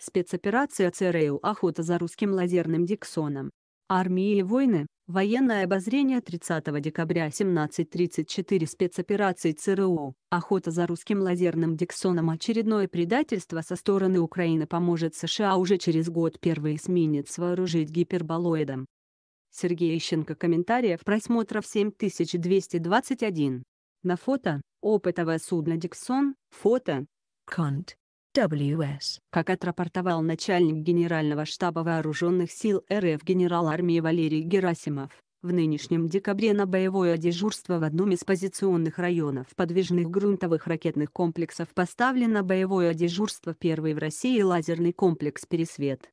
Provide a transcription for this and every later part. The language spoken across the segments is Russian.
спецоперация ЦРУ «Охота за русским лазерным Диксоном». Армии и войны, военное обозрение 30 декабря 17.34 спецоперации ЦРУ, охота за русским лазерным Диксоном очередное предательство со стороны Украины поможет США уже через год первый эсминец вооружить гиперболоидом. Сергей Ищенко комментариев просмотров 7221. На фото, опытовое судно «Диксон», фото, «Кант», WS. Как отрапортовал начальник Генерального штаба Вооруженных сил РФ генерал армии Валерий Герасимов, в нынешнем декабре на боевое дежурство в одном из позиционных районов подвижных грунтовых ракетных комплексов поставлено боевое дежурство первый в России лазерный комплекс «Пересвет».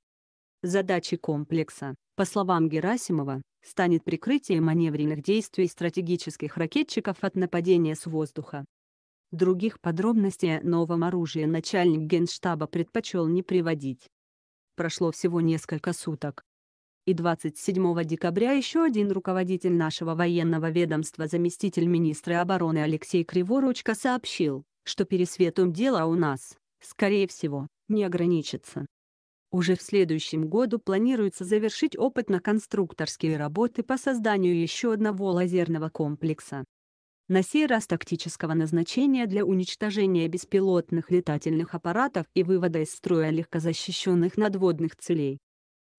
Задачей комплекса, по словам Герасимова, станет прикрытие маневренных действий стратегических ракетчиков от нападения с воздуха. Других подробностей о новом оружии начальник генштаба предпочел не приводить. Прошло всего несколько суток. И 27 декабря еще один руководитель нашего военного ведомства заместитель министра обороны Алексей Криворучка сообщил, что пересветом дела у нас, скорее всего, не ограничится. Уже в следующем году планируется завершить опытно-конструкторские работы по созданию еще одного лазерного комплекса на сей раз тактического назначения для уничтожения беспилотных летательных аппаратов и вывода из строя легкозащищенных надводных целей.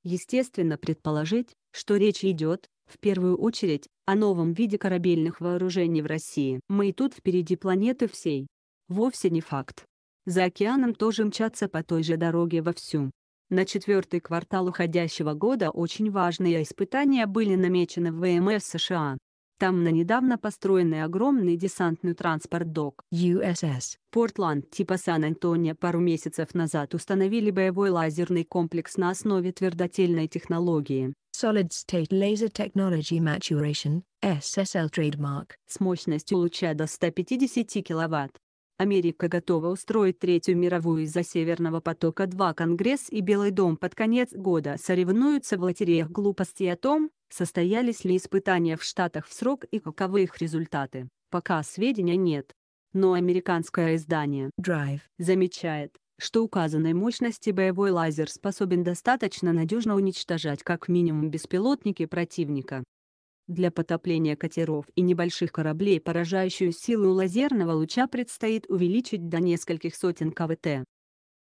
Естественно предположить, что речь идет, в первую очередь, о новом виде корабельных вооружений в России. Мы и тут впереди планеты всей. Вовсе не факт. За океаном тоже мчатся по той же дороге вовсю. На четвертый квартал уходящего года очень важные испытания были намечены в ВМС США. Там на недавно построенный огромный десантный транспорт ДОК USS Портланд типа Сан-Антонио пару месяцев назад установили боевой лазерный комплекс на основе твердотельной технологии. Solid State Laser Technology Maturation, SSL Trademark, с мощностью луча до 150 кВт. Америка готова устроить Третью мировую из-за Северного потока-2 Конгресс и Белый дом под конец года соревнуются в лотереях глупостей о том, состоялись ли испытания в Штатах в срок и каковы их результаты, пока сведения нет. Но американское издание Drive замечает, что указанной мощности боевой лазер способен достаточно надежно уничтожать как минимум беспилотники противника. Для потопления катеров и небольших кораблей поражающую силу лазерного луча предстоит увеличить до нескольких сотен КВТ.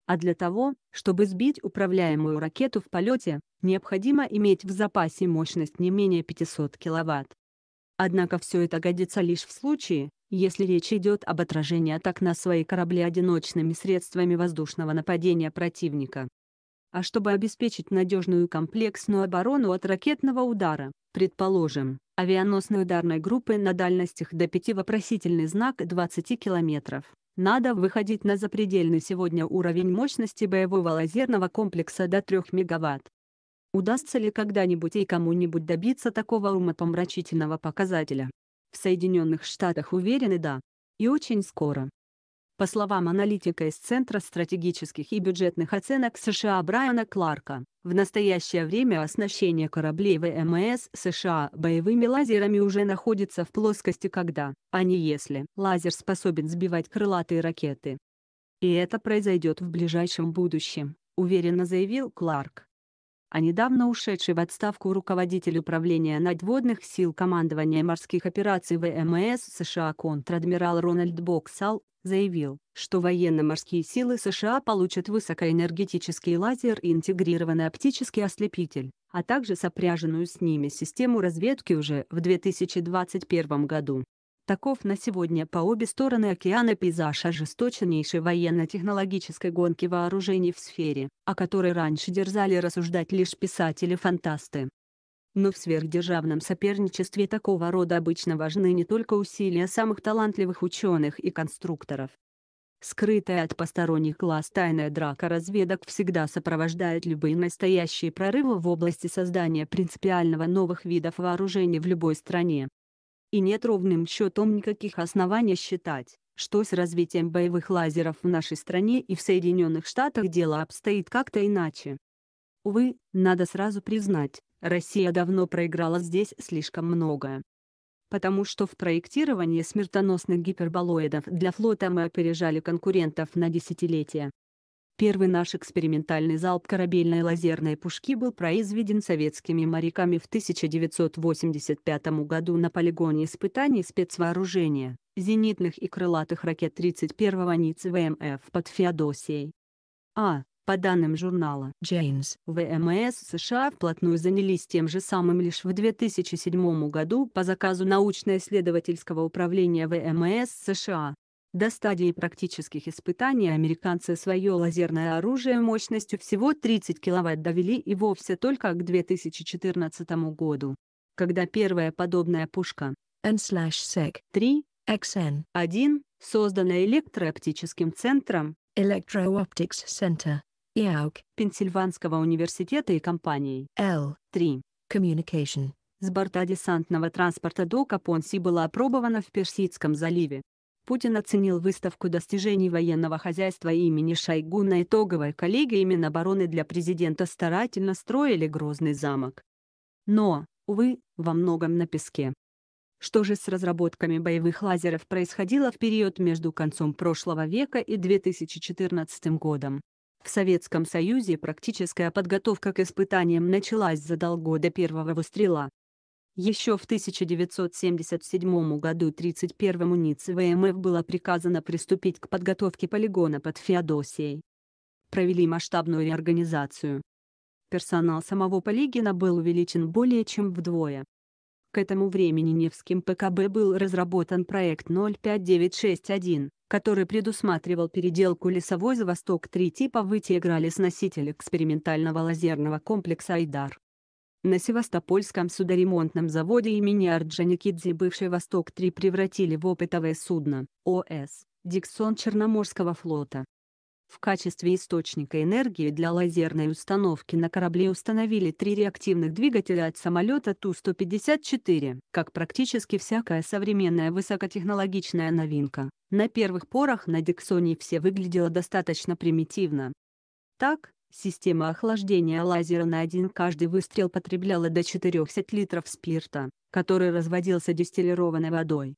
А для того, чтобы сбить управляемую ракету в полете, необходимо иметь в запасе мощность не менее 500 кВт. Однако все это годится лишь в случае, если речь идет об отражении атак на свои корабли одиночными средствами воздушного нападения противника а чтобы обеспечить надежную комплексную оборону от ракетного удара, предположим, авианосной ударной группы на дальностях до 5 вопросительный знак 20 километров, Надо выходить на запредельный сегодня уровень мощности боевого лазерного комплекса до 3 мегаватт. Удастся ли когда-нибудь и кому-нибудь добиться такого умопомрачительного показателя? В Соединенных Штатах уверены да. И очень скоро по словам аналитика из Центра стратегических и бюджетных оценок США Брайана Кларка, в настоящее время оснащение кораблей ВМС США боевыми лазерами уже находится в плоскости когда, а не если, лазер способен сбивать крылатые ракеты. И это произойдет в ближайшем будущем, уверенно заявил Кларк а недавно ушедший в отставку руководитель управления надводных сил командования морских операций ВМС США контр-адмирал Рональд Боксал, заявил, что военно-морские силы США получат высокоэнергетический лазер и интегрированный оптический ослепитель, а также сопряженную с ними систему разведки уже в 2021 году. Таков на сегодня по обе стороны океана пейзаж ожесточеннейшей военно-технологической гонки вооружений в сфере, о которой раньше дерзали рассуждать лишь писатели-фантасты. Но в сверхдержавном соперничестве такого рода обычно важны не только усилия самых талантливых ученых и конструкторов. Скрытая от посторонних глаз тайная драка разведок всегда сопровождает любые настоящие прорывы в области создания принципиального новых видов вооружений в любой стране, и нет ровным счетом никаких оснований считать, что с развитием боевых лазеров в нашей стране и в Соединенных Штатах дело обстоит как-то иначе. Увы, надо сразу признать, Россия давно проиграла здесь слишком многое. Потому что в проектировании смертоносных гиперболоидов для флота мы опережали конкурентов на десятилетия. Первый наш экспериментальный залп корабельной лазерной пушки был произведен советскими моряками в 1985 году на полигоне испытаний спецвооружения, зенитных и крылатых ракет 31-го НИЦ ВМФ под Феодосией. А. По данным журнала James, ВМС США вплотную занялись тем же самым лишь в 2007 году по заказу научно-исследовательского управления ВМС США. До стадии практических испытаний американцы свое лазерное оружие мощностью всего 30 кВт довели и вовсе только к 2014 году, когда первая подобная пушка N/SEC-3 XN-1, созданная электрооптическим центром Electro-Optics Center IAUC e Пенсильванского университета и компанией L3 Communication с борта десантного транспорта до Капонси была опробована в Персидском заливе. Путин оценил выставку достижений военного хозяйства имени Шойгу на итоговой коллегии и Минобороны для президента старательно строили Грозный замок. Но, увы, во многом на песке. Что же с разработками боевых лазеров происходило в период между концом прошлого века и 2014 годом? В Советском Союзе практическая подготовка к испытаниям началась задолго до первого выстрела, еще в 1977 году 31 унице ВМФ было приказано приступить к подготовке полигона под Феодосией. Провели масштабную реорганизацию. Персонал самого полигона был увеличен более чем вдвое. К этому времени Невским ПКБ был разработан проект 05961, который предусматривал переделку лесовой за восток три типа вытиграли с носителя экспериментального лазерного комплекса «Айдар» На Севастопольском судоремонтном заводе имени Орджоникидзе бывший «Восток-3» превратили в опытовое судно ОС «Диксон» Черноморского флота. В качестве источника энергии для лазерной установки на корабле установили три реактивных двигателя от самолета Ту-154. Как практически всякая современная высокотехнологичная новинка, на первых порах на Диксоне все выглядело достаточно примитивно. Так, Система охлаждения лазера на один каждый выстрел потребляла до 400 литров спирта, который разводился дистиллированной водой.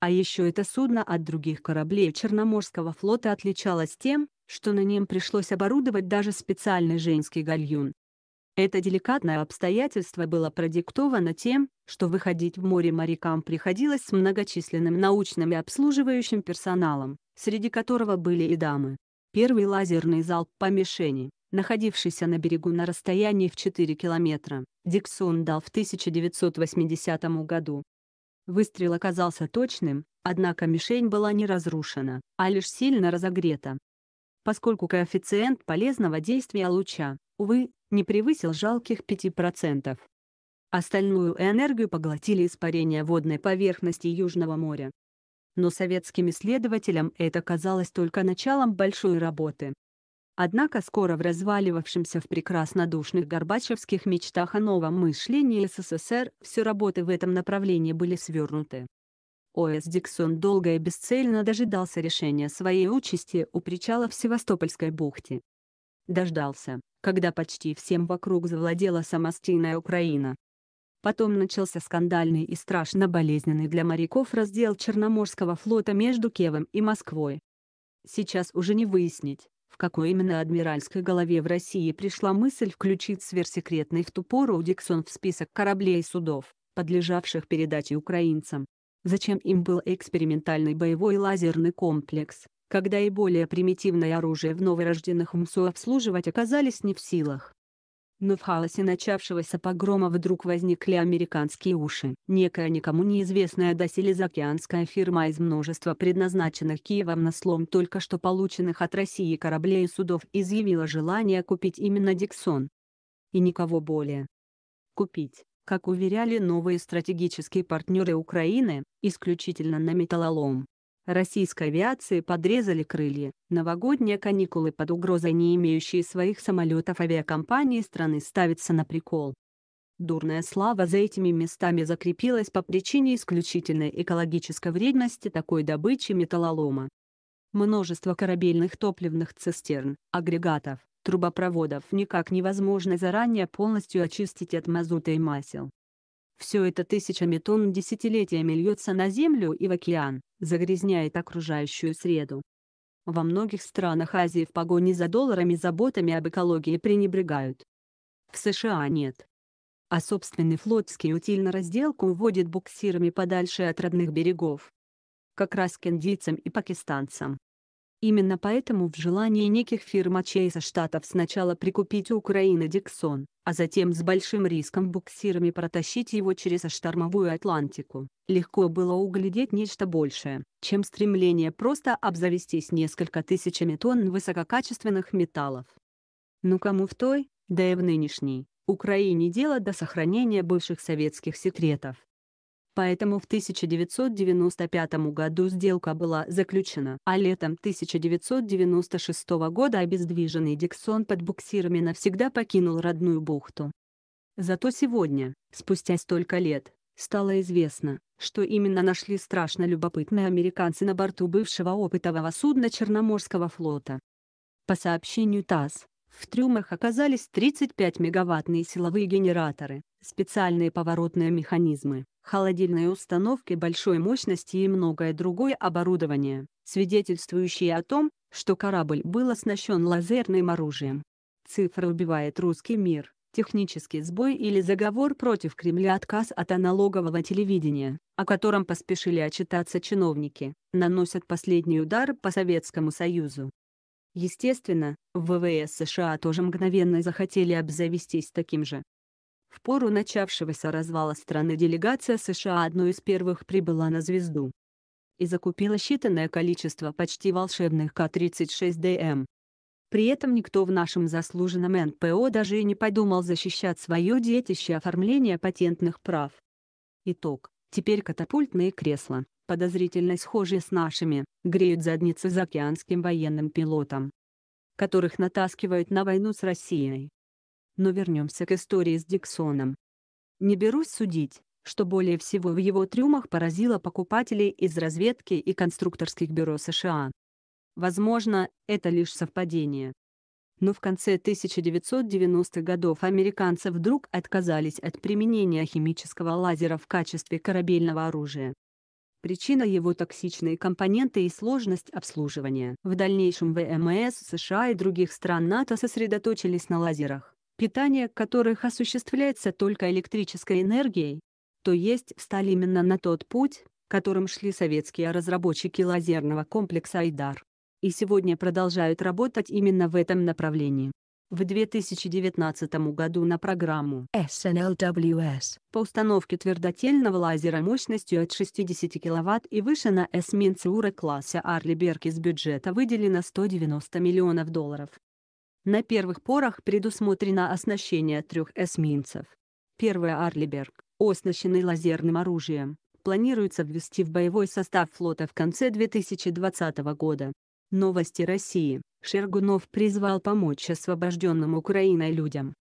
А еще это судно от других кораблей Черноморского флота отличалось тем, что на нем пришлось оборудовать даже специальный женский гальюн. Это деликатное обстоятельство было продиктовано тем, что выходить в море морякам приходилось с многочисленным научным и обслуживающим персоналом, среди которого были и дамы. Первый лазерный залп по мишени, находившийся на берегу на расстоянии в 4 километра, Диксон дал в 1980 году. Выстрел оказался точным, однако мишень была не разрушена, а лишь сильно разогрета. Поскольку коэффициент полезного действия луча, увы, не превысил жалких 5%. Остальную энергию поглотили испарения водной поверхности Южного моря. Но советским исследователям это казалось только началом большой работы. Однако скоро в разваливавшемся в прекрасно душных горбачевских мечтах о новом мышлении СССР все работы в этом направлении были свернуты. О.С. Диксон долго и бесцельно дожидался решения своей участи у причала в Севастопольской бухте. Дождался, когда почти всем вокруг завладела самостийная Украина. Потом начался скандальный и страшно болезненный для моряков раздел Черноморского флота между Кевом и Москвой. Сейчас уже не выяснить, в какой именно адмиральской голове в России пришла мысль включить сверхсекретный в ту пору Диксон в список кораблей и судов, подлежавших передаче украинцам? Зачем им был экспериментальный боевой лазерный комплекс, когда и более примитивное оружие в новорожденных МСУ обслуживать оказались не в силах? но в хаосе начавшегося погрома вдруг возникли американские уши. Некая никому неизвестная доселе заокеанская фирма из множества предназначенных Киевом на слом только что полученных от России кораблей и судов изъявила желание купить именно Диксон. И никого более. Купить, как уверяли новые стратегические партнеры Украины, исключительно на металлолом. Российской авиации подрезали крылья. Новогодние каникулы под угрозой не имеющие своих самолетов авиакомпании страны ставятся на прикол. Дурная слава за этими местами закрепилась по причине исключительной экологической вредности такой добычи металлолома. Множество корабельных топливных цистерн, агрегатов, трубопроводов никак невозможно заранее полностью очистить от мазута и масел. Все это тысячами тонн десятилетиями льется на землю и в океан, загрязняет окружающую среду. Во многих странах Азии в погоне за долларами заботами об экологии пренебрегают. В США нет. А собственный флотский утиль на разделку уводит буксирами подальше от родных берегов. Как раз к индийцам и пакистанцам. Именно поэтому в желании неких фирм отчей со штатов сначала прикупить у Украины Диксон, а затем с большим риском буксирами протащить его через штормовую Атлантику, легко было углядеть нечто большее, чем стремление просто обзавестись несколько тысячами тонн высококачественных металлов. Ну кому в той, да и в нынешней, Украине дело до сохранения бывших советских секретов, Поэтому в 1995 году сделка была заключена, а летом 1996 года обездвиженный Диксон под буксирами навсегда покинул родную бухту. Зато сегодня, спустя столько лет, стало известно, что именно нашли страшно любопытные американцы на борту бывшего опытового судна Черноморского флота. По сообщению ТАСС, в трюмах оказались 35 мегаваттные силовые генераторы, специальные поворотные механизмы, холодильные установки большой мощности и многое другое оборудование, свидетельствующее о том, что корабль был оснащен лазерным оружием. Цифра убивает русский мир, технический сбой или заговор против Кремля отказ от аналогового телевидения, о котором поспешили отчитаться чиновники, наносят последний удар по Советскому Союзу. Естественно, ВВС США тоже мгновенно захотели обзавестись таким же, в пору начавшегося развала страны делегация США одной из первых прибыла на звезду и закупила считанное количество почти волшебных К-36ДМ. Эм. При этом никто в нашем заслуженном НПО даже и не подумал защищать свое детище оформления патентных прав. Итог. Теперь катапультные кресла, подозрительно схожие с нашими, греют задницы океанским военным пилотам, которых натаскивают на войну с Россией. Но вернемся к истории с Диксоном. Не берусь судить, что более всего в его трюмах поразило покупателей из разведки и конструкторских бюро США. Возможно, это лишь совпадение. Но в конце 1990-х годов американцы вдруг отказались от применения химического лазера в качестве корабельного оружия. Причина его токсичные компоненты и сложность обслуживания. В дальнейшем ВМС США и других стран НАТО сосредоточились на лазерах питания которых осуществляется только электрической энергией, то есть стали именно на тот путь, которым шли советские разработчики лазерного комплекса «Айдар». И сегодня продолжают работать именно в этом направлении. В 2019 году на программу SNLWS по установке твердотельного лазера мощностью от 60 кВт и выше на эсминце класса Арли из с бюджета выделено 190 миллионов долларов. На первых порах предусмотрено оснащение трех эсминцев. Первый «Арлиберг», оснащенный лазерным оружием, планируется ввести в боевой состав флота в конце 2020 года. Новости России. Шергунов призвал помочь освобожденным Украиной людям.